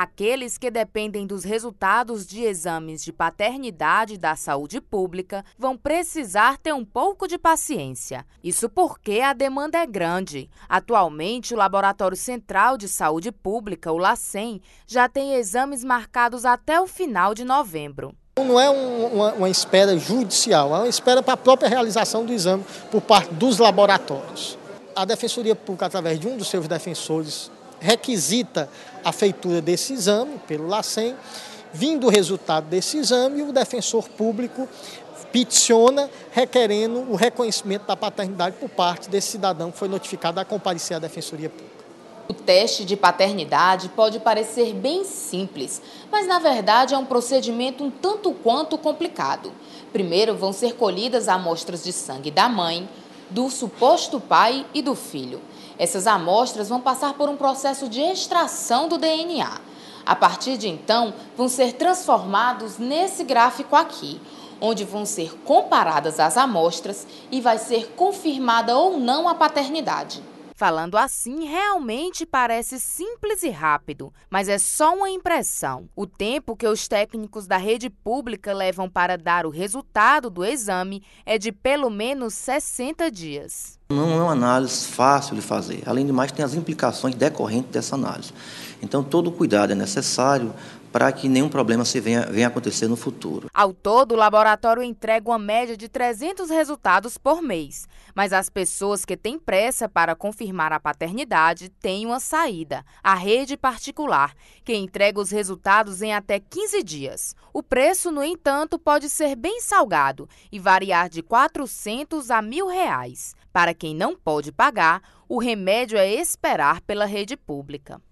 Aqueles que dependem dos resultados de exames de paternidade da saúde pública vão precisar ter um pouco de paciência. Isso porque a demanda é grande. Atualmente, o Laboratório Central de Saúde Pública, o LACEN, já tem exames marcados até o final de novembro. Então, não é uma, uma espera judicial, é uma espera para a própria realização do exame por parte dos laboratórios. A Defensoria Pública, através de um dos seus defensores, requisita a feitura desse exame pelo LACEN. Vindo o resultado desse exame, o defensor público peticiona requerendo o reconhecimento da paternidade por parte desse cidadão que foi notificado a comparecer à Defensoria Pública. O teste de paternidade pode parecer bem simples, mas na verdade é um procedimento um tanto quanto complicado. Primeiro vão ser colhidas amostras de sangue da mãe, do suposto pai e do filho. Essas amostras vão passar por um processo de extração do DNA. A partir de então, vão ser transformados nesse gráfico aqui, onde vão ser comparadas as amostras e vai ser confirmada ou não a paternidade. Falando assim, realmente parece simples e rápido, mas é só uma impressão. O tempo que os técnicos da rede pública levam para dar o resultado do exame é de pelo menos 60 dias. Não é uma análise fácil de fazer. Além de mais, tem as implicações decorrentes dessa análise. Então, todo cuidado é necessário para que nenhum problema se venha, venha acontecer no futuro. Ao todo, o laboratório entrega uma média de 300 resultados por mês, mas as pessoas que têm pressa para confirmar a paternidade têm uma saída, a rede particular, que entrega os resultados em até 15 dias. O preço, no entanto, pode ser bem salgado e variar de 400 a mil reais. Para quem não pode pagar, o remédio é esperar pela rede pública.